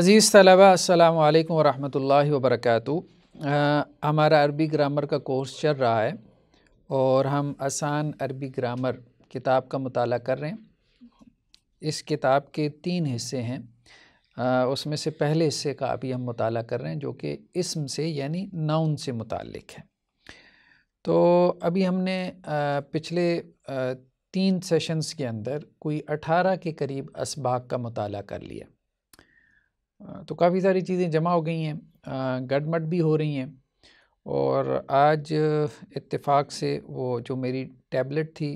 अज़ीज़ तलबा अल्लाम वरम् वबरक हमारा अरबी ग्रामर का कोर्स चल रहा है और हम आसान अरबी ग्रामर किताब का मताल कर रहे हैं इस किताब के तीन हिस्से हैं आ, उसमें से पहले हिस्से का अभी हम मताल कर रहे हैं जो कि इसम से यानी नाउन से मुतक है तो अभी हमने आ, पिछले आ, तीन सेशंस के अंदर कोई अठारह के करीब इसबाक का मताल कर लिया तो काफ़ी सारी चीज़ें जमा हो गई हैं गडमट भी हो रही हैं और आज इत्तेफाक से वो जो मेरी टैबलेट थी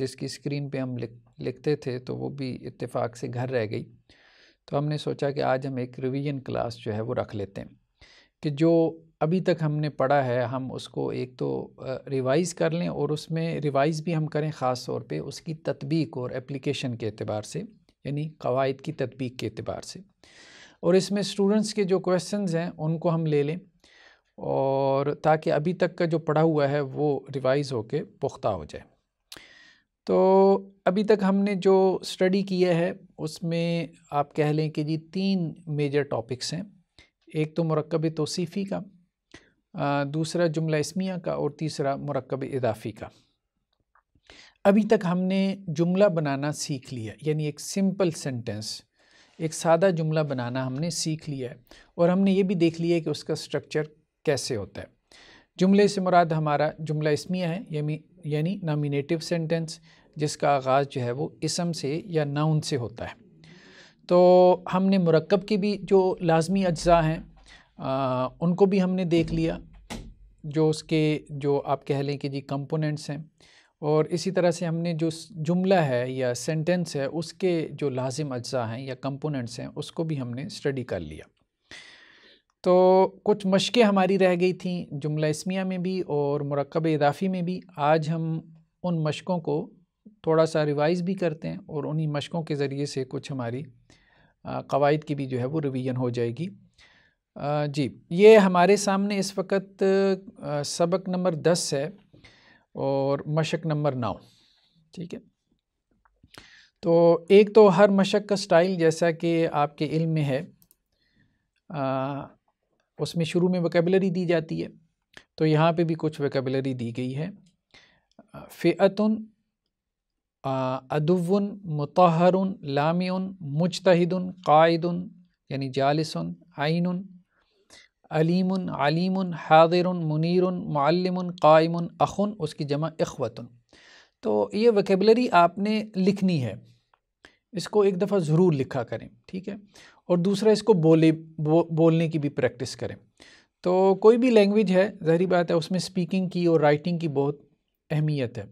जिसकी स्क्रीन पे हम लिख लिखते थे तो वो भी इत्तेफाक से घर रह गई तो हमने सोचा कि आज हम एक रिवीजन क्लास जो है वो रख लेते हैं कि जो अभी तक हमने पढ़ा है हम उसको एक तो रिवाइज़ कर लें और उसमें रिवाइज़ भी हम करें ख़ास तौर पे उसकी तदबीक और एप्लीकेशन के अतबार से यानी कवायद की तदबीक के अतबार से और इसमें स्टूडेंट्स के जो क्वेश्चंस हैं उनको हम ले लें और ताकि अभी तक का जो पढ़ा हुआ है वो रिवाइज़ होके पुख्ता हो जाए तो अभी तक हमने जो स्टडी किया है उसमें आप कह लें कि जी तीन मेजर टॉपिक्स हैं एक तो मरकब तोसीफ़ी का दूसरा जुमला इसमिया का और तीसरा मरकब इदाफ़ी का अभी तक हमने जुमला बनाना सीख लिया यानी एक सिंपल सेंटेंस एक सादा जुमला बनाना हमने सीख लिया है और हमने ये भी देख लिया है कि उसका स्ट्रक्चर कैसे होता है जुमले से मुराद हमारा जुमला इसमिया है यानी नामिनेटिव सेंटेंस जिसका आगाज़ जो है वो इसम से या नाउन से होता है तो हमने मरकब के भी जो लाजमी अज्जा हैं उनको भी हमने देख लिया जो उसके जो आप कह लें कि जी कंपोनेंट्स हैं और इसी तरह से हमने जो जुमला है या सेंटेंस है उसके जो लाजिम अज्जा हैं या कंपोनेंट्स हैं उसको भी हमने स्टडी कर लिया तो कुछ मशक़ें हमारी रह गई थी जुमला इसमिया में भी और मरकब इदाफ़ी में भी आज हम उन मशक़ों को थोड़ा सा रिवाइज़ भी करते हैं और उन्हीं मशक़ों के ज़रिए से कुछ हमारी कवायद की भी जो है वो रिवीजन हो जाएगी जी ये हमारे सामने इस वक्त सबक नंबर दस है और मशक नंबर नौ ठीक है तो एक तो हर मशक का स्टाइल जैसा कि आपके इल्म में है आ, उसमें शुरू में वकेबलरी दी जाती है तो यहाँ पे भी कुछ वकेबलरी दी गई है फ़ियतन अदवन मतहर लामियन मुजतहदन कायदन यानी जालसन आइन अलीम आलिम हाज़िर मुनीर मालम कायम अखुन उसकी जमा अखवतन तो ये वकेबलरी आपने लिखनी है इसको एक दफ़ा ज़रूर लिखा करें ठीक है और दूसरा इसको बोले बो, बोलने की भी प्रैक्टिस करें तो कोई भी लैंग्वेज है जहरी बात है उसमें स्पीकिंग की और राइटिंग की बहुत अहमियत है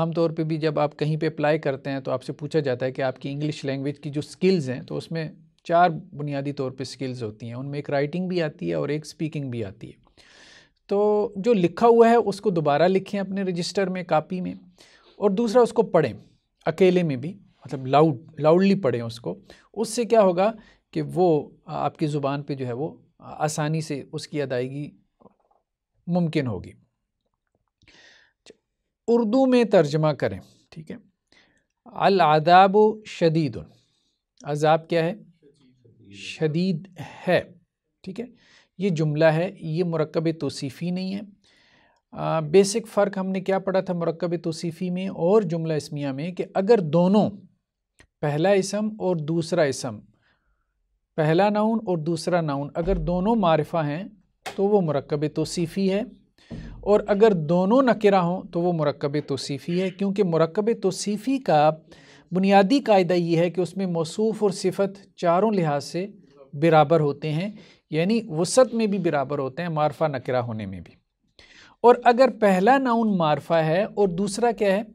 आमतौर पे भी जब आप कहीं पे अप्लाई करते हैं तो आपसे पूछा जाता है कि आपकी इंग्लिश लैंग्वेज की जो स्किल्स हैं तो उसमें चार बुनियादी तौर पे स्किल्स होती हैं उनमें एक राइटिंग भी आती है और एक स्पीकिंग भी आती है तो जो लिखा हुआ है उसको दोबारा लिखें अपने रजिस्टर में कापी में और दूसरा उसको पढ़ें अकेले में भी मतलब लाउड लाउडली पढ़ें उसको उससे क्या होगा कि वो आपकी ज़ुबान पे जो है वो आसानी से उसकी अदायगी मुमकिन होगी उर्दू में तर्जमा करें ठीक है अल आदाब शदीद अजाब क्या है शदीद है ठीक है ये जुमला है ये मरकब तोसीफ़ी नहीं है आ, बेसिक फ़र्क हमने क्या पढ़ा था मरकब तोसीफ़ी में और जुमला इसमिया में कि अगर दोनों पहला इसम और दूसरा इसम पहला नाउन और दूसरा नाउन अगर दोनों मारफा हैं तो वो मरकब तोसीफ़ी है और अगर दोनों नकरा हों तो वो मरकब तोसीफ़ी है क्योंकि मरकब तोसीफ़ी का बुनियादी कायदा ये है कि उसमें मौसूफ़ और सिफत चारों लिहाज से बराबर होते हैं यानी वसत में भी बराबर होते हैं मारफा नकरा होने में भी और अगर पहला नाउन मारफा है और दूसरा क्या है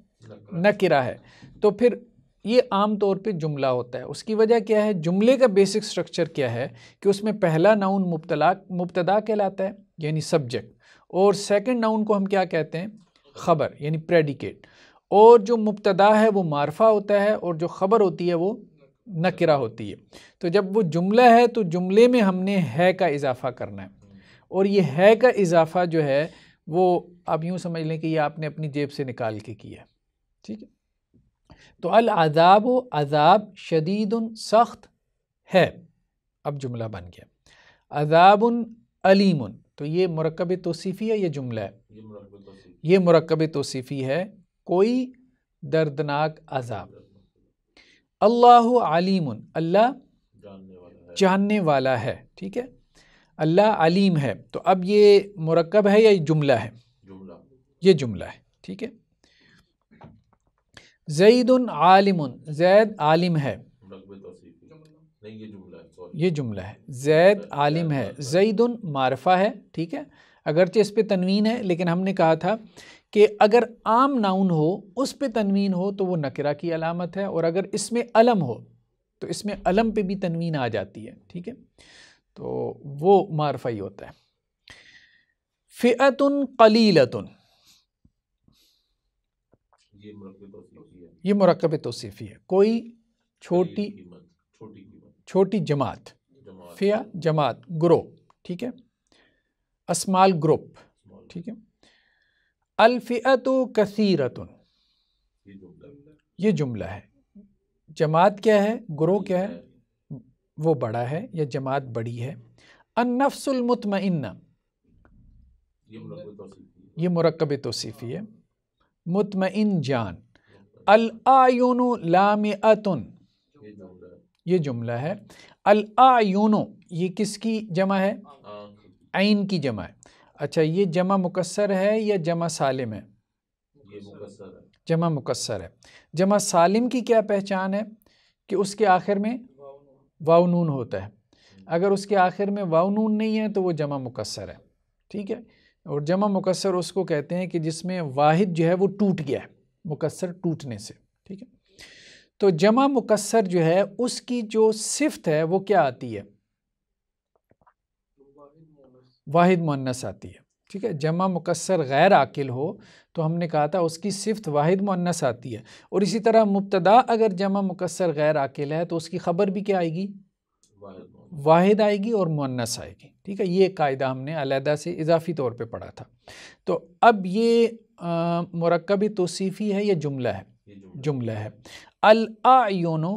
नकरा है तो फिर ये आम तौर पे जुमला होता है उसकी वजह क्या है जुमले का बेसिक स्ट्रक्चर क्या है कि उसमें पहला नाउन मुबतला मुबतदा कहलाता है यानी सब्जेक्ट और सेकंड नाउन को हम क्या कहते हैं खबर यानी प्रेडिकेट और जो मुबतदा है वो मारफा होता है और जो ख़बर होती है वो नकरा होती है तो जब वो जुमला है तो जुमले में हमने है का इजाफ़ा करना है और ये है का इजाफ़ा जो है वो आप यूँ समझ लें कि ये आपने अपनी जेब से निकाल के किया है ठीक है तो अल अजाब अजाब शदीद सख्त है अब जुमला बन गया अजाब अलीम तो ये मरकब तोसीफ़ी है ये जुमला है ये मरकब तोसीफ़ी है कोई दर्दनाक अजाब अल्लाह आलिम अल्लाह जानने वाला है ठीक है अल्लाह आलिम है तो अब ये मरकब है या जुमला है ये जुमला है ठीक है जईदन आलिम जैद आलिम है ये जुमला है जैद आलिम है जईद मारफा है ठीक है अगरचे इस पर तनवीन है लेकिन हमने कहा था कि अगर आम नाउन हो उस पे तनवीन हो तो वो नकरा की अलामत है और अगर इसमें अलम हो तो इसमें अलम पे भी तनवीन आ जाती है ठीक है तो वो मारफाई होता है फ़ियतन कलीलतन ये मरकब तोसीफ़ी है कोई छोटी छोटी जमात फ़िया जमात ग्रो ठीक है अस्माल ग्रुप ठीक है अलफ़ियत कसीरत ये जुमला है जमात क्या है ग्रोह क्या है वो बड़ा है या जमात बड़ी है अनफसलमतमना ये मरकब तोसीफ़ी है मुतमिन जान अलआन लामअतन ये जुमला है अलायुन ये किसकी जमा है आइन की जमा है अच्छा ये जमा मुकसर है या जमा सालिम है जमा मुकसर है जमा सालिम की क्या पहचान है कि उसके आखिर में वाउनून होता है अगर उसके आखिर में वाउनून नहीं है तो वो जमा मुकसर है ठीक है और जमा मुकसर उसको कहते हैं कि जिसमें वाहिद जो है वो टूट गया है मुकसर टूटने से ठीक है तो जमा मुकसर जो है उसकी जो सिफ्त है वो क्या आती है वाहिद मुन्नस आती है ठीक है जमा मुकसर गैर आकिल हो तो हमने कहा था उसकी सिफ्त वाहिद मुन्नस आती है और इसी तरह मुबतदा अगर जमा मुकसर गैर आकिल है तो उसकी ख़बर भी क्या आएगी वाहिद आएगी और मुन्नस आएगी ठीक है ये कायदा हमने अलहदा से इजाफी तौर पे पढ़ा था तो अब ये मरकब तोसीफ़ी है या जुमला है जुमला है आयोनो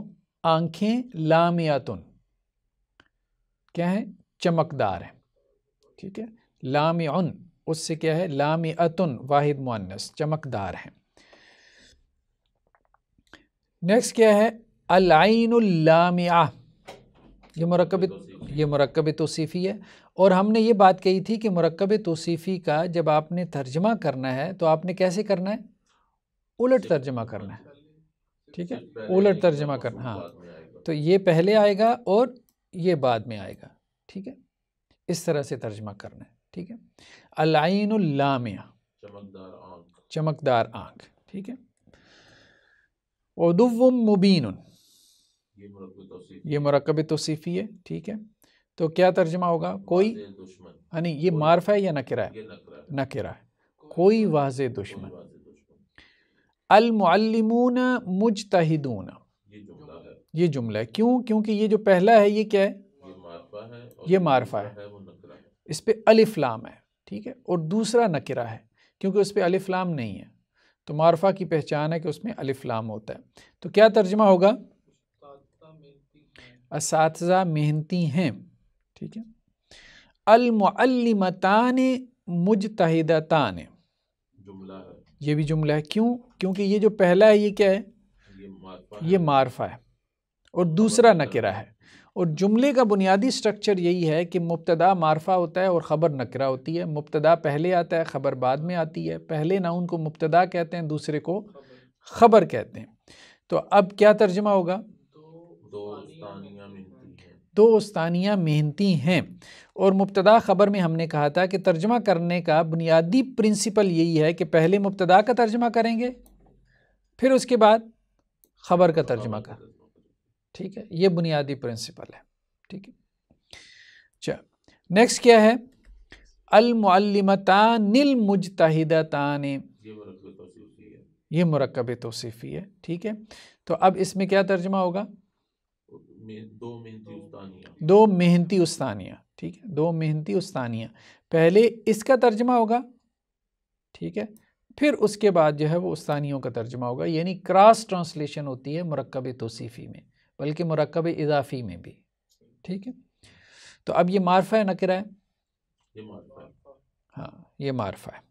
आँखें लामियातुन क्या है चमकदार हैं ठीक है लाम उससे क्या है लाम अतुन वाहिद मुनस चमकदार है नेक्स्ट क्या है अलामिया ये मरकब ये मरकब तोसीफ़ी है और हमने ये बात कही थी कि मरकब तोसीफ़ी का जब आपने तर्जमा करना है तो आपने कैसे करना है उलट तर्जमा करना है ठीक है उलट तर्जमा करना हाँ तो ये पहले आएगा और ये बाद में आएगा ठीक है इस तरह से तर्जमा करना है ठीक है अलाइन लामिया चमकदार आँख चमकदार आँख ठीक है उदुव मुबीन ये मरकब तोसीफ़ी है ठीक है तो क्या तर्जमा होगा कोई यानी ये मारफा है या नकिरा है नकिरा है कोई वाज दुश्मन मुज तहिदून ये जुमला है क्यों क्योंकि ये जो पहला है ये क्या है ये मारफा है इस पर अलिफ्लाम है ठीक है और दूसरा नकिरा है क्योंकि उस पर अलिफ्लाम नहीं है तो मारफा की पहचान है कि उसमें अलिफ्लाम होता है तो क्या तर्जमा होगा इस मेहनती हैं ठीक है अलमतान तान ये भी जुमला है क्यों क्योंकि ये जो पहला है ये क्या है ये मारफा है और दूसरा नकिरा है और जुमले का बुनियादी स्ट्रक्चर यही है कि मुबतदा मारफा होता है और ख़बर नकरा होती है मुबतदा पहले आता है ख़बर बाद में आती है पहले ना उनको मुबतदा कहते हैं दूसरे को ख़बर कहते हैं तो अब क्या तर्जमा होगा दो उस्तानियाँ मेहनती हैं और मुबतदा ख़बर में हमने कहा था कि तर्जमा करने का बुनियादी प्रिंसिपल यही है कि पहले मुबतदा का तर्जमा करेंगे फिर उसके बाद ख़बर का तर्जमा कर ठीक है ये बुनियादी प्रिंसिपल है ठीक है चल नेक्स्ट क्या है अलमतानिलमुजतहिदतान ये मरकब तोसीफ़ी है ठीक है तो अब इसमें क्या तर्जमा होगा दो मेहनती उस्तानिया दो मेहनती उस्तानिया ठीक है दो मेहनती उस्तानिया पहले इसका तर्जमा होगा ठीक है फिर उसके बाद जो है वो उस्तानियों का तर्जमा होगा यानी क्रॉस ट्रांसलेशन होती है मरकब तोसीफ़ी में बल्कि मरकब इजाफ़ी में भी ठीक है तो अब ये मारफा है नकरा है हाँ ये मारफा है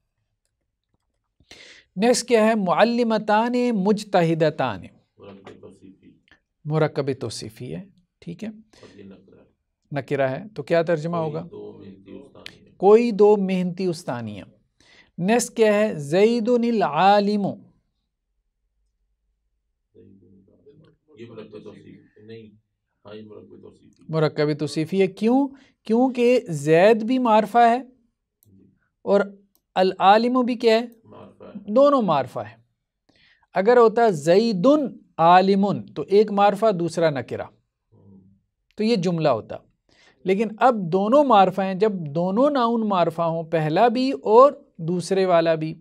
नेक्स्ट क्या है मालमतान मुजतहदतान मरकब तोसीफ़ी है ठीक है नकरा है तो क्या तर्जमा होगा कोई दो मेहनती उस्तानिया नेक्स्ट क्या है जईदनिल हाँ, तो मरकब तोसीफ़ी है क्यों क्योंकि जैद भी मारफा है और अलम भी क्या है दोनों मारफा है अगर होता जईदन आलिम तो एक मारफा दूसरा नकरा हम्म। तो ये जुमला होता लेकिन अब दोनों मारफा हैं जब दोनों नाउन मारफा हों पहला भी और दूसरे वाला भी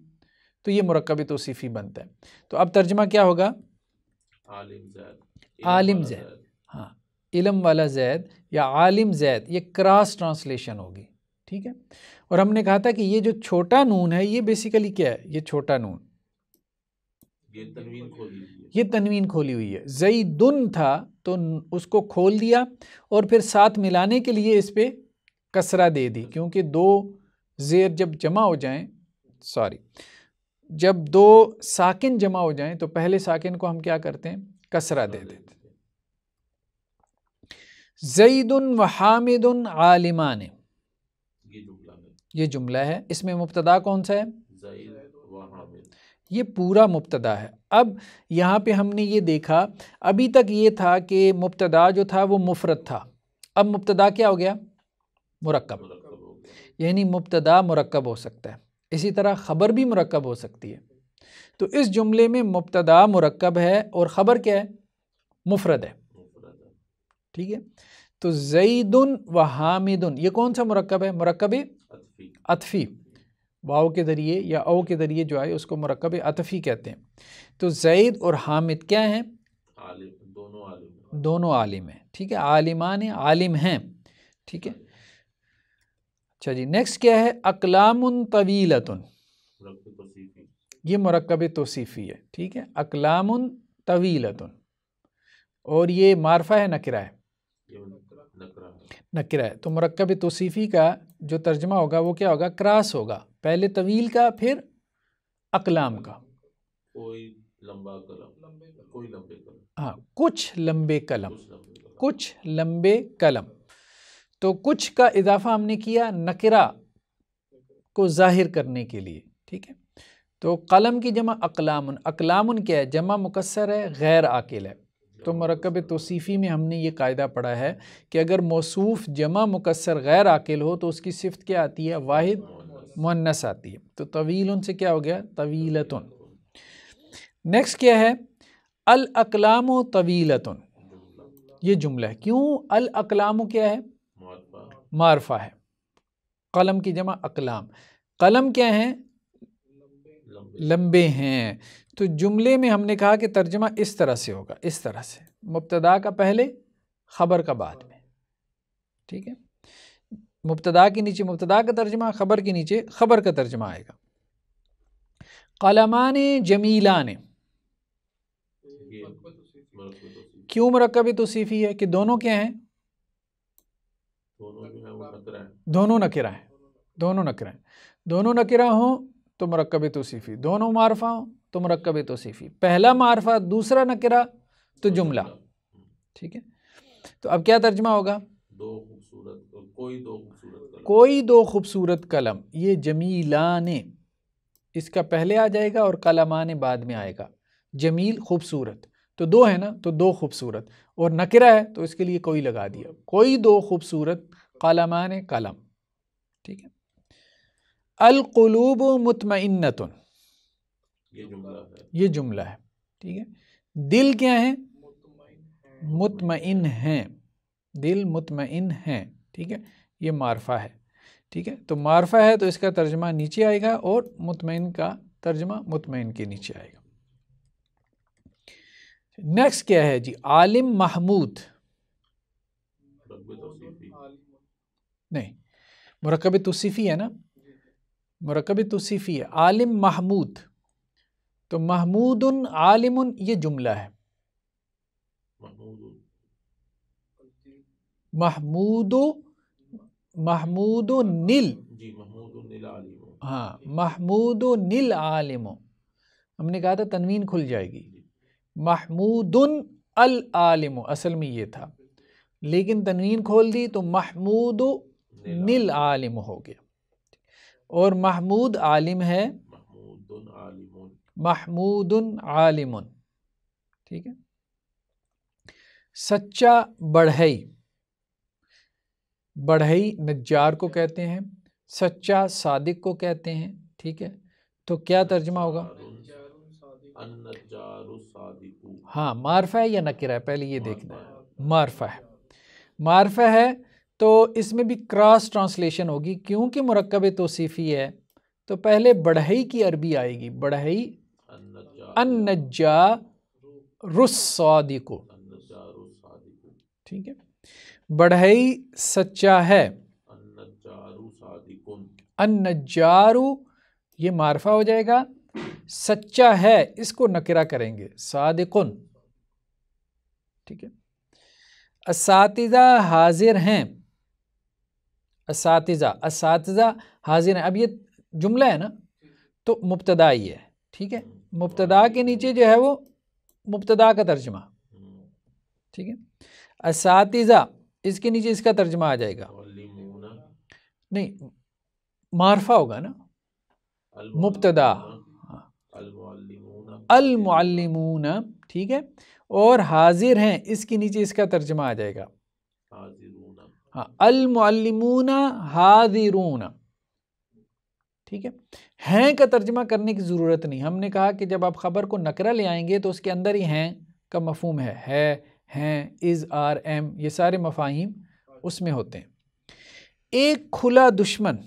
तो ये मरकब तोसीफ़ी बनता है तो अब तर्जमा क्या होगा आलिम जैद आलिम जैद इलम वाला जैद या आलिम जैद ये क्रॉस ट्रांसलेशन होगी ठीक है और हमने कहा था कि ये जो छोटा नून है ये बेसिकली क्या है ये छोटा नून ये तनवीन खोली हुई है जई दुन था तो उसको खोल दिया और फिर साथ मिलाने के लिए इस पर कसरा दे दी क्योंकि दो ज़ेर जब जमा हो जाएं सॉरी जब दो साकिन जमा हो जाएं तो पहले साकिन को हम क्या करते हैं कसरा दे देते जईदन व हामिदन आलिमान ये जुमला है इसमें मुबतदा कौन सा है ये पूरा मुबतदा है अब यहाँ पे हमने ये देखा अभी तक ये था कि मुबतदा जो था वो मुफरत था अब मुबतदा क्या हो गया मरकब यानी मुबतदा मरकब हो सकता है इसी तरह ख़बर भी मरकब हो सकती है तो इस जुमले में मुबतदा मरकब है और ख़बर क्या है मुफरत है ठीक है तो जईदन व हामिदन ये कौन सा मरकब है मरकब अतफ़ी वाओ के ज़रिए या ओ के ज़रिए जो है उसको मरकब अतफ़ी कहते हैं तो जैद और हामिद क्या हैं दोनों आलिम दोनों आलिम हैं ठीक है आलिमान आलिम हैं ठीक है अच्छा जी नेक्स्ट क्या है अकलाम तवीलतन ये मरकब तोसीफ़ी है ठीक है अकलाम तवीलतन और ये मारफा है नकरा है नकरा है तो मरकब तोसीफ़ी का जो तर्जमा होगा वो क्या होगा क्रास होगा पहले तवील का फिर अकलाम का कोई लंबा कलम कोई लंबे कलम हाँ कुछ लंबे कलम कुछ लंबे कलम तो कुछ का इजाफा हमने किया नकरा को जाहिर करने के लिए ठीक है तो कलम की जमा अकलाम अकलाम क्या है जमा मुकसर है गैर आकिल है तो मरकब तोसीफ़ी में हमने ये कायदा पढ़ा है कि अगर मौसूफ़ जमा मुकसर गैर आकिल हो तो उसकी सिफत क्या आती है वाहिद मुन्नस आती है तो तवील से क्या हो गया तवीलत नेक्स्ट क्या है अल अकलाम तवीलतन ये जुमला है क्यों अल अकलाम क्या है मारफा है कलम की जमा अकलाम कलम क्या है लंबे हैं तो जुमले में हमने कहा कि तर्जमा इस तरह से होगा इस तरह से मुबतदा का पहले ख़बर का बाद में ठीक है मुबतदा के नीचे मुबतदा का तर्जमा ख़बर के नीचे ख़बर का तर्जमा आएगा कलमान जमीला ने क्यों मरकब तोसीफ़ी है कि दोनों क्या हैं दोनों नकरा हैं दोनों नकरा हैं दोनों नकरा हों तो मरकब तोसीफ़ी दोनों मारफा हों तो मरकब तोसीफ़ी पहला मारफा दूसरा नकरा तो जुमला ठीक है तो अब क्या तर्जमा होगा दो खूबसूरत कोई दो खूबसूरत कोई दो खूबसूरत कलम ये जमीला ने इसका पहले आ जाएगा और कलमान बाद में आएगा जमील खूबसूरत तो दो है ना तो दो खूबसूरत और नकरा है तो इसके लिए कोई लगा दिया कोई दो खूबसूरत कलमान कलम ठीक है अलकलूब मुतमिनतन ये जुमला है ठीक है दिल क्या है मुतमिन है दिल मुतमिन है ठीक है ये मारफा है ठीक है तो मारफा है तो इसका तर्जमा नीचे आएगा और मुतमिन का तर्जमा मुतमिन के नीचे आएगा नेक्स्ट क्या है जी आलिम महमूद नहीं मरकब तोसीफ़ी है ना मरकब तोसीफ़ी है आलिम महमूद तो महमूद आलिम ये जुमला है महमूद महमूद नील हाँ महमूद नील आलिम हमने कहा था तनवीन खुल जाएगी महमूद अल आलिम असल में ये था लेकिन तनवीन खोल दी तो महमूद नील आलिम हो गया और महमूद आलिम है महमूद आलिम ठीक है सच्चा बढ़ई बढ़ई नज्जार को कहते हैं सच्चा सादिक को कहते हैं ठीक है तो क्या तर्जमा होगा हाँ मारफा है या नकिरा है पहले ये देखना है मारफा है मारफा है तो इसमें भी क्रॉस ट्रांसलेशन होगी क्योंकि मरकब तोसीफ़ी है तो पहले बढ़ई की अरबी आएगी बढ़ई अन्नजा रुस्सादिको ठीक है बढ़ई सच्चा है अन्नजारू ये मारफा हो जाएगा सच्चा है इसको नकरा करेंगे सादिकुन ठीक है असातिज़ा हाजिर हैं असातिज़ा असातिज़ा हाजिर हैं अब ये जुमला है ना तो मुबतदाई है ठीक है मुबतदा के नीचे जो है वो मुबतदा का तर्जमा ठीक है असातिजा इसके नीचे इसका तर्जमा आ जाएगा नहीं मारफा होगा ना मुबतदा हाँ। अलमून ठीक है और हाजिर हैं इसके नीचे इसका तर्जमा आ जाएगा हाँ अलमून हाजिरूना ठीक है हैं का तर्जमा करने की ज़रूरत नहीं हमने कहा कि जब आप ख़बर को नकरा ले आएंगे तो उसके अंदर ही हैं का मफहम है है हैं इज़ आर एम ये सारे मफाहिम उसमें होते हैं एक खुला दुश्मन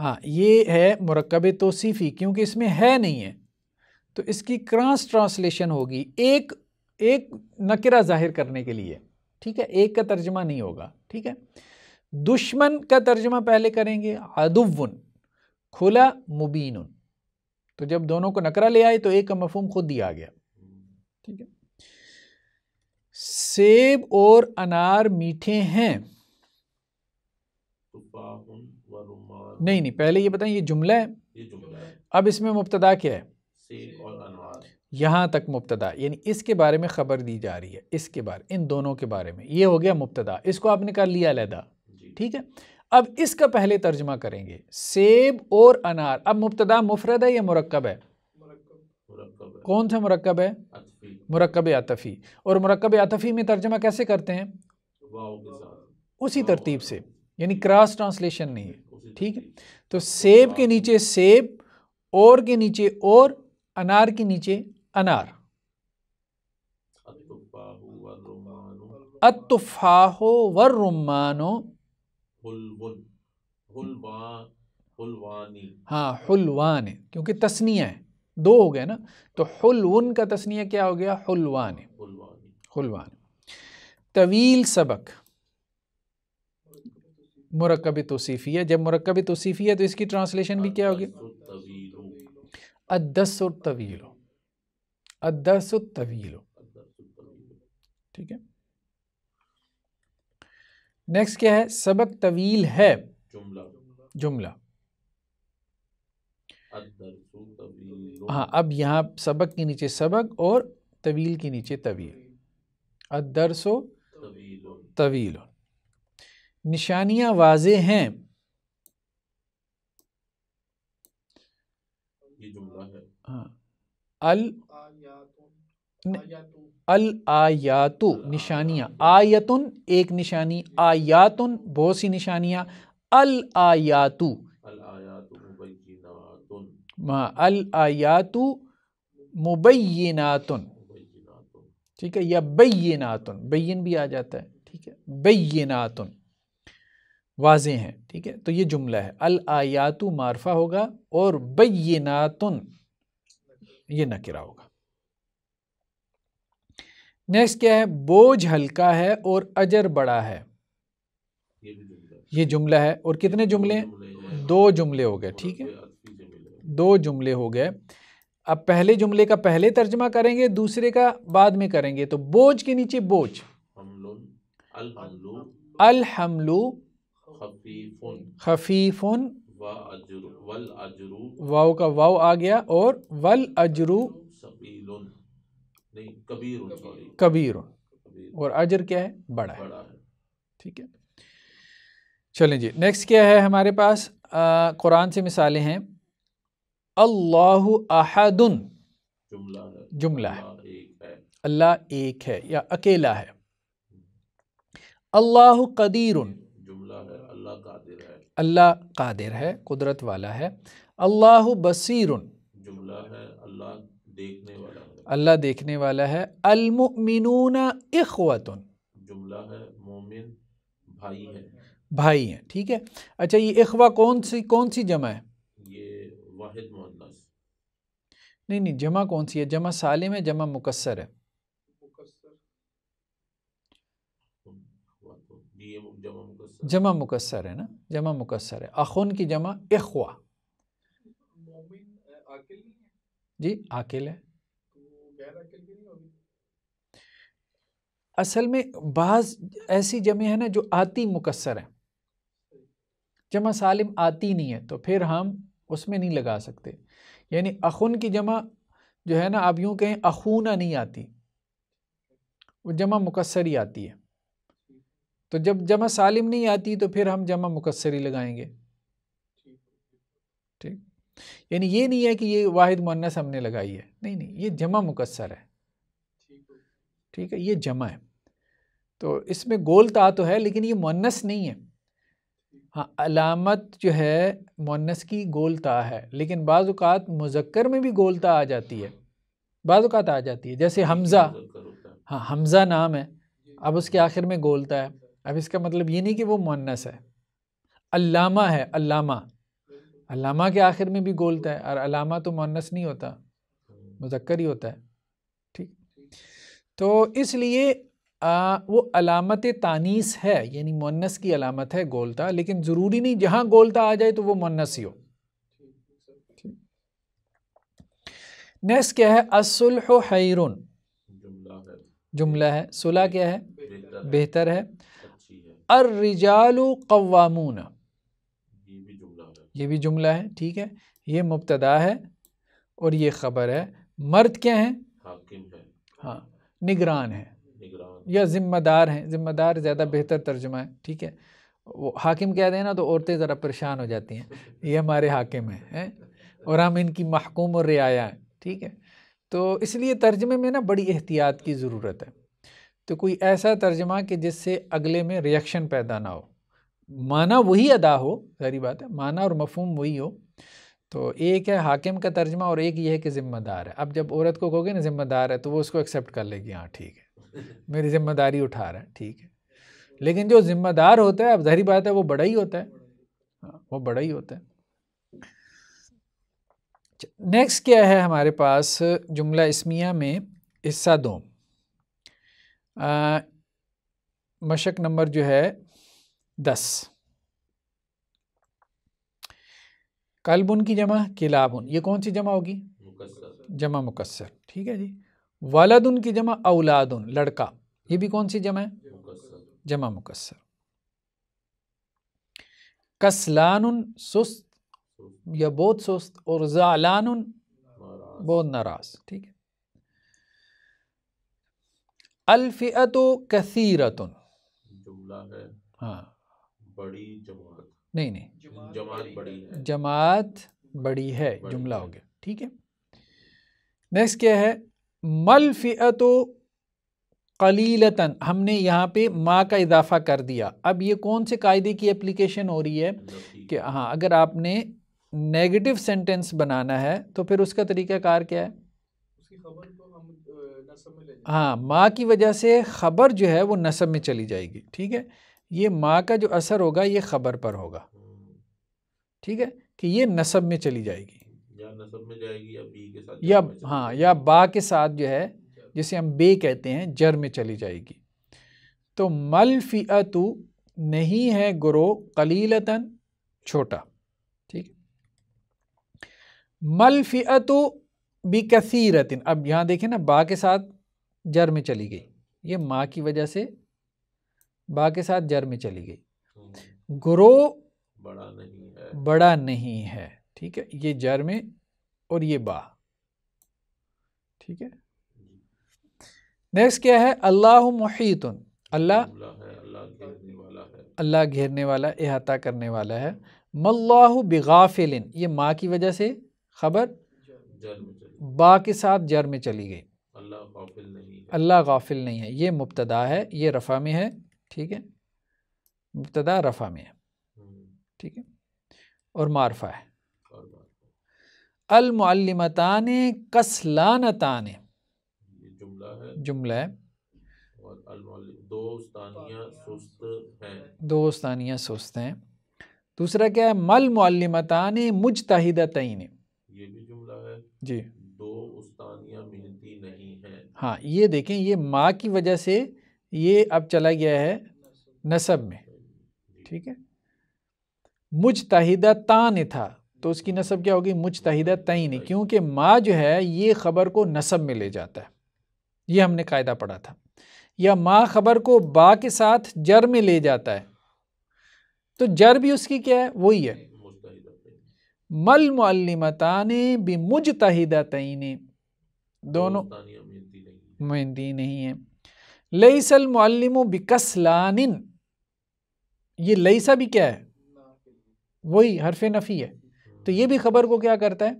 हाँ ये है मरकब तोसीफ़ी क्योंकि इसमें है नहीं है तो इसकी क्रॉस ट्रांसलेशन होगी एक एक नकरा ज़ाहिर करने के लिए ठीक है एक का तर्जमा नहीं होगा ठीक है दुश्मन का तर्जमा पहले करेंगे अदुवन खुला मुबीन तो जब दोनों को नकरा ले आए तो एक का मफहम खुद दिया गया ठीक है सेब और अनार मीठे हैं नहीं नहीं पहले ये बताएं ये जुमला है अब इसमें मुबतदा क्या है यहां यहाँ तक मुबतदा यानी इसके बारे में ख़बर दी जा रही है इसके बारे इन दोनों के बारे में ये हो गया मुबतदा इसको आपने कर लिया अलहदा ठीक है अब इसका पहले तर्जमा करेंगे सेब और अनार अब मुबतदा मुफरद है या मरकब है कौन सा मरकब है मरकब आतफ़ी और मरकब आतफ़ी में तर्जमा कैसे करते हैं उसी तरतीब से यानी क्रॉस ट्रांसलेशन नहीं है ठीक है तो सेब के नीचे सेब और के नीचे और अनार के नीचे अनार अतुफाहो व रुमानो हाँ हलवान है क्योंकि तस्निया है दो हो गए ना तो हुलवन का तस्निया क्या हो गया हुलवान हुलवान तवील सबक मरकब तोसीफ़िया जब मरकब तोसीफ़िया तो इसकी ट्रांसलेशन भी क्या होगी अदस तवील अदस तवील ठीक है नेक्स्ट क्या है सबक तवील है जुमला जुमला हाँ अब यहाँ सबक के नीचे सबक और तवील के नीचे तवील अदरसो तवील निशानियाँ वाज हैं हाँ अल आयातुन, अल आयातु निशानियाँ आयतुन एक निशानी आयातुन बहुत सी निशानियाँ अल आयातु अल आयातु मुबैनातुन ठीक है या बैनातुन बैन भी आ जाता है ठीक है बैनातुन वाजे हैं ठीक है तो ये जुमला है अल आयातु मारफा होगा और बैनातुन ये नकिरा होगा नेक्स्ट क्या है बोझ हल्का है और अजर बड़ा है ये जुमला है और कितने जुमले दो जुमले हो गए ठीक है दो जुमले हो गए अब पहले जुमले का पहले तर्जमा करेंगे दूसरे का बाद में करेंगे तो बोझ के नीचे बोझ अल हमलू खफीफुन वाओ का वाओ आ गया और वल अजरू नहीं कबीर कबीर और अजर क्या है बड़ा है ठीक है चलें जी नेक्स्ट क्या है हमारे पास कुरान से मिसालें हैं अल्लाह अहदन जुमला है अल्लाह एक है या अकेला है अल्लाह कदीर अल्लाह कादिर है कुदरत वाला है अल्लाह बसीर जुमला है अल्लाह देखने वाला है अलमुमिनूना इखवतन जुमला है मोमिन भाई है भाई हैं ठीक है अच्छा ये इखवा कौन सी कौन सी जमा है ये वाहिद मुअन्नस नहीं नहीं जमा कौन सी है जमा सालिम है जमा मुकसर है जमा मुकसर है ना जमा मुकसर है अखुन की जमा इखवा जी आकिल है असल में बाज ऐसी जमे है ना जो आती मुकसर है जमा सालिम आती नहीं है तो फिर हम उसमें नहीं लगा सकते यानी अखुन की जमा जो है ना आप यूँ कहें अखूना नहीं आती वो जमा मुकसर ही आती है तो जब जमा सालिम नहीं आती तो फिर हम जमा मुकसर ही लगाएंगे ठीक यानी ये नहीं है कि ये वाहिद मुन्नस हमने लगाई है नहीं नहीं ये जमा मुकसर है ठीक है ये जमा है तो इसमें गोल ता तो है लेकिन ये मुन्नस नहीं है हाँ अलामत जो है मुन्नस की गोल ता है लेकिन बाज़ात मुजक्कर में भी गोलता आ जाती है बाज़ात आ जाती है जैसे हमज़ा हाँ हमज़ा नाम है अब उसके आखिर में गोलता है अब इसका मतलब ये नहीं कि वो मुनस है अलामा है अलामा अलामा के आखिर में भी गोलता है और अलामा तो मुनस नहीं होता मुजक्कर ही होता है तो इसलिए आ, वो अलामत तानीस है यानी मुन्नस की अलामत है गोलता लेकिन ज़रूरी नहीं जहाँ गोलता आ जाए तो वो मुन्नस ही हो नेक्स्ट क्या है असुलह हैरुन जुमला है सुलह क्या है बेहतर है अर रिजालु कवामून ये भी जुमला है ठीक है ये मुबतदा है और ये ख़बर है मर्द क्या है हाँ निगरान हैं या ज़िम्मेदार हैं ज़िम्मेदार ज़्यादा बेहतर तर्जुमा है ठीक है वो हाकिम कह दें ना तो औरतें ज़रा परेशान हो जाती हैं ये हमारे हाकिम हैं है? और हम इनकी महकूम और रियाया हैं ठीक है तो इसलिए तर्जमे में ना बड़ी एहतियात की ज़रूरत है तो कोई ऐसा तर्जमा कि जिससे अगले में रिएक्शन पैदा ना हो माना वही अदा हो सारी बात है माना और मफहम वही हो तो एक है हाकिम का तर्जमा और एक ये है कि ज़िम्मेदार है अब जब औरत को कहोगे ना ज़िम्मेदार है तो वो उसको एक्सेप्ट कर लेगी हाँ ठीक है मेरी ज़िम्मेदारी उठा रहा है ठीक है लेकिन जो ज़िम्मेदार होता है अब जहरी बात है वो बड़ा ही होता है हाँ, वो बड़ा ही होता है नेक्स्ट क्या है हमारे पास जुमला इसमिया में हिस्सा दो मशक नंबर जो है दस कलबुन की जमा किलाबुन ये कौन सी जमा होगी जमा मुकसर ठीक है जी वालदुन की जमा औलादुन लड़का ये भी कौन सी जमा है जमा मुकसर कसलान सुस्त या बहुत सुस्त और जालान बहुत नाराज ठीक है अल्फ़ियत कसीरतन हाँ बड़ी जमात नहीं नहीं जमात बड़ी है जमात बड़ी है जुमला हो गया ठीक है नेक्स्ट क्या है मल फ़ियत कलीलतन हमने यहाँ पे माँ का इजाफ़ा कर दिया अब ये कौन से कायदे की एप्लीकेशन हो रही है मतलब कि हाँ अगर आपने नेगेटिव सेंटेंस बनाना है तो फिर उसका तरीका कार क्या है हाँ माँ की वजह से ख़बर जो है वो नसब में चली जाएगी ठीक है ये माँ का जो असर होगा ये ख़बर पर होगा हम्म। ठीक है कि ये नसब में चली जाएगी या नसब में जाएगी या बी के साथ या हाँ या बा के साथ जो है अच्छा। जिसे हम बे कहते हैं जर में चली जाएगी तो मल फ़ीअतु नहीं है गुरो कलीलतन छोटा ठीक मल बी बिकसीरतिन अब यहाँ देखें ना बा के साथ जर में चली गई ये माँ की वजह से बा के साथ जर में चली गई हम्म। ग्रो बड़ा नहीं है बड़ा नहीं है ठीक है ये जर में और ये बा ठीक है नेक्स्ट क्या है अल्लाह मुहित अल्लाह अल्लाह घेरने वाला अहाता करने वाला है मल्लाह बिगाफिलिन ये माँ की वजह से खबर बा के साथ जर में चली गई अल्लाह गाफिल नहीं है ये मुबतदा है ये रफ़ा में है ठीक है मुबतदा रफ़ा में है हम्म। ठीक है और मारफा है अलमतान तान जुमला है दो उस्तानियाँ सुस्त हैं दूसरा क्या है मल मलमतान मुजतहिदा तीन ये भी जुमला है जी दो उस्तानिया मिलती नहीं है हाँ ये देखें ये माँ की वजह से ये अब चला गया है नसब में ठीक है मुझ तहिदा तान था तो उसकी नसब क्या होगी मुझ मुजतहिदा तईन क्योंकि माँ जो है ये ख़बर को नसब में ले जाता है ये हमने कायदा पढ़ा था या माँ ख़बर को बा के साथ जर में ले जाता है तो जर भी उसकी क्या है वही है मल मलमतान भी तहिदा तयन दोनों मेहंदी नहीं है लईसल मल्लिम बिकसलानिन ये लईसा भी क्या है वही हरफ नफ़ी है तो ये भी ख़बर को क्या करता है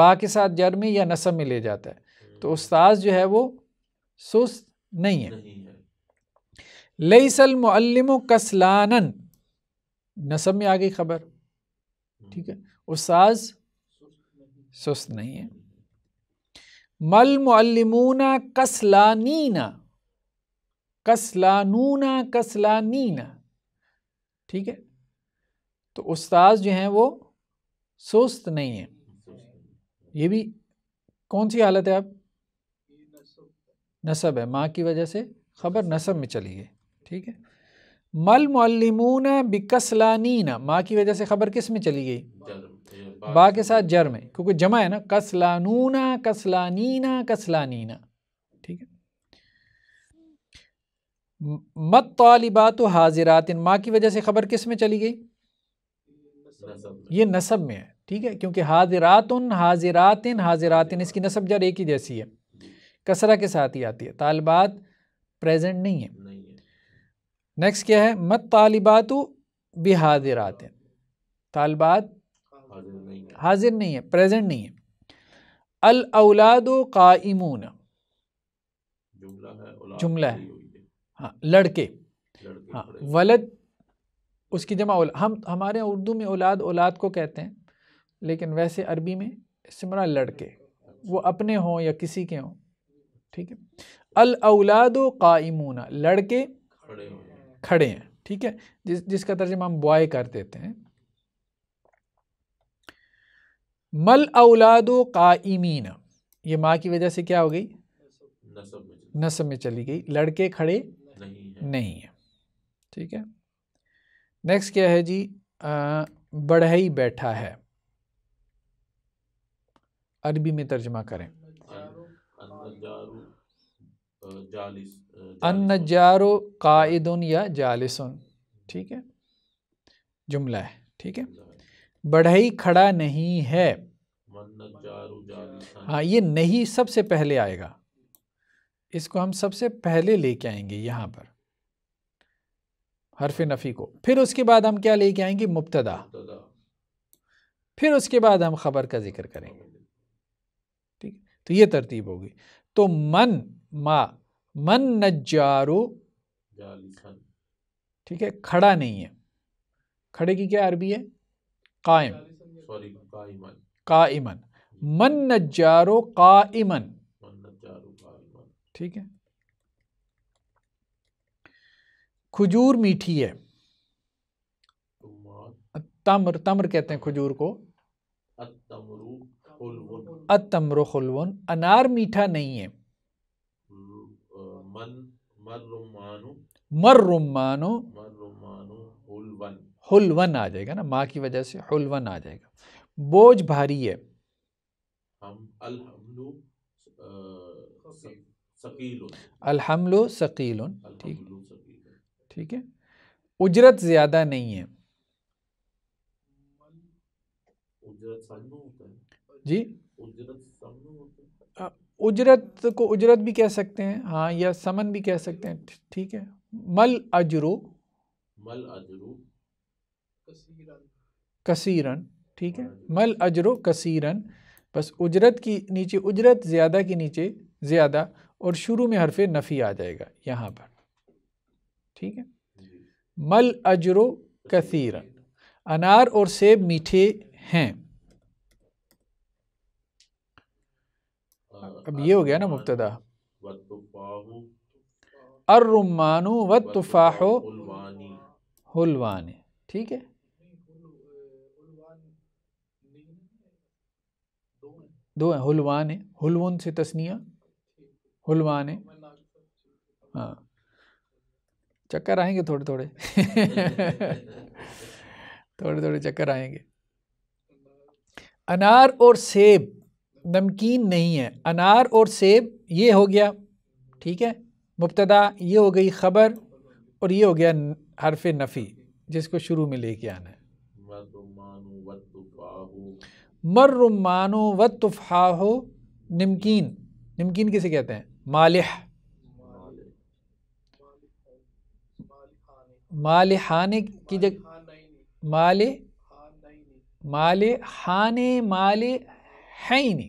बा के साथ जर में या नसब में ले जाता है तो उस्ताज जो है वो सुस्त नहीं है लईसल मल्लिम कसलानन नसब में आ गई खबर ठीक है उस्ताज सुस्त नहीं है मल मल्लिमूना कसलानीना कसलानूना कसलानीना ठीक है तो उस्ताद जो हैं वो सुस्त नहीं है ये भी कौन सी हालत है आप नसब है माँ की वजह से खबर नसब में चली गई ठीक है मल बिकसला बिकसलानीना माँ की वजह से खबर किस में चली गई बा के साथ जर में क्योंकि जमा है ना कसलानूना कसलानीना कसलानीना मत तालिबात हाजिरात माँ की वजह से ख़बर किस में चली गई ये नसब में है ठीक है क्योंकि हाजिरात हाजिरात हाजिरात इसकी नसब जर एक ही जैसी है कसरा के साथ ही आती है तालबात प्रेजेंट नहीं है नेक्स्ट क्या है मत तालिबात बिहादिरात तालबात हाजिर नहीं है प्रेजेंट नहीं है अल औलाद इमून जुमला है हाँ लड़के, हाँ वलद उसकी जमा हम हमारे उर्दू में औलाद औलाद को कहते हैं लेकिन वैसे अरबी में सिमरा लड़के अच्छा। वो अपने हों या किसी के हों ठीक है अल अलाद काइमूना लड़के खड़े हैं ठीक है जिस जिसका तर्जमा हम बॉय कर देते हैं मल अलाद काइमीना ये माँ की वजह से क्या हो गई नसब में चली गई लड़के खड़े है नहीं है ठीक है नेक्स्ट क्या है जी बढ़ई बैठा है अरबी में तर्जमा करें अन्नजारो कायदन या जालिसन ठीक है जुमला है ठीक है बढ़ई खड़ा नहीं है हाँ ये नहीं सबसे पहले आएगा इसको हम सबसे पहले लेके आएंगे यहाँ पर हरफ नफ़ी को फिर उसके बाद हम क्या लेके आएंगे मुबतदा फिर उसके बाद हम ख़बर का जिक्र करेंगे ठीक तो ये तरतीब होगी तो मन मा मन नजारो ठीक है खड़ा नहीं है खड़े की क्या अरबी है कायम कायमन मन नजारो कायमन ठीक है खजूर मीठी है तम्र तम्र कहते हैं खजूर को अतमर खुलवन अनार मीठा नहीं है मर रुमानो हुलवन आ जाएगा ना माँ की वजह से हुलवन आ जाएगा बोझ भारी है अलहमलो सकील ठीक है ठीक है उजरत ज़्यादा नहीं है जी उजरत को उजरत भी कह सकते हैं हाँ या समन भी कह सकते हैं ठीक है मल अजरू मल अजरो कसीरन ठीक है मल अजरो कसीरन बस उजरत की नीचे उजरत ज़्यादा के नीचे ज़्यादा और शुरू में हरफे नफ़ी आ जाएगा यहाँ पर ठीक है मल अजरो कसीरन अनार और सेब मीठे हैं अब ये हो गया ना मुबतदा अर्रुमानु व तुफ़ाहो ठीक है दो हैं हलवान है हलवन से तस्निया हलवान है हाँ चक्कर आएंगे थोड़े थोड़े थोड़े थोड़े चक्कर आएंगे अनार और सेब नमकीन नहीं है अनार और सेब ये हो गया ठीक है मुबतदा ये हो गई ख़बर और ये हो गया हरफ नफ़ी जिसको शुरू में लेके आना है मर्रुमानो व तुफ़ाहो नमकीन नमकीन किसे कहते हैं मालिह माल हाने की जगह माल माल हाने माल हैनी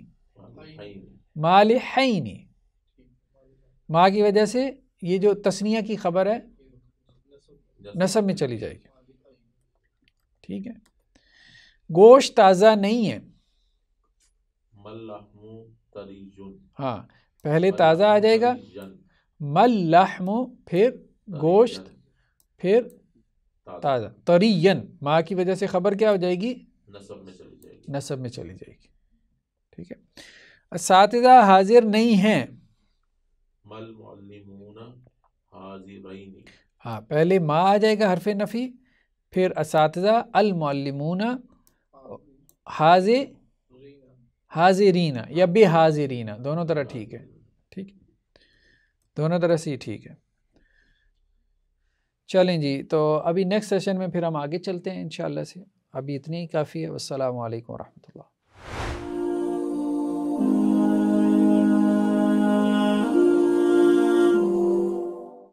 माल हैनी माँ की वजह से ये जो तस्निया की खबर है नसब में चली जाएगी ठीक है गोश्त ताज़ा नहीं है हाँ पहले ताज़ा आ जाएगा मल लहमु फिर गोश्त फिर ताज़ा तरीयन माँ की वजह से खबर क्या हो जाएगी नसब में चली जाएगी नसब में चली जाएगी ठीक है सातिदा हाजिर नहीं हैं हाँ पहले माँ आ जाएगा हरफ नफ़ी फिर इसदा अलमोलमूना हाज हाजरीना या हाँ। बे हाजरीना दोनों तरह ठीक है ठीक दोनों तरह से ही ठीक है चलें जी तो अभी नेक्स्ट सेशन में फिर हम आगे चलते हैं इन से अभी इतनी ही काफ़ी है वालेकुम वरहमल्ला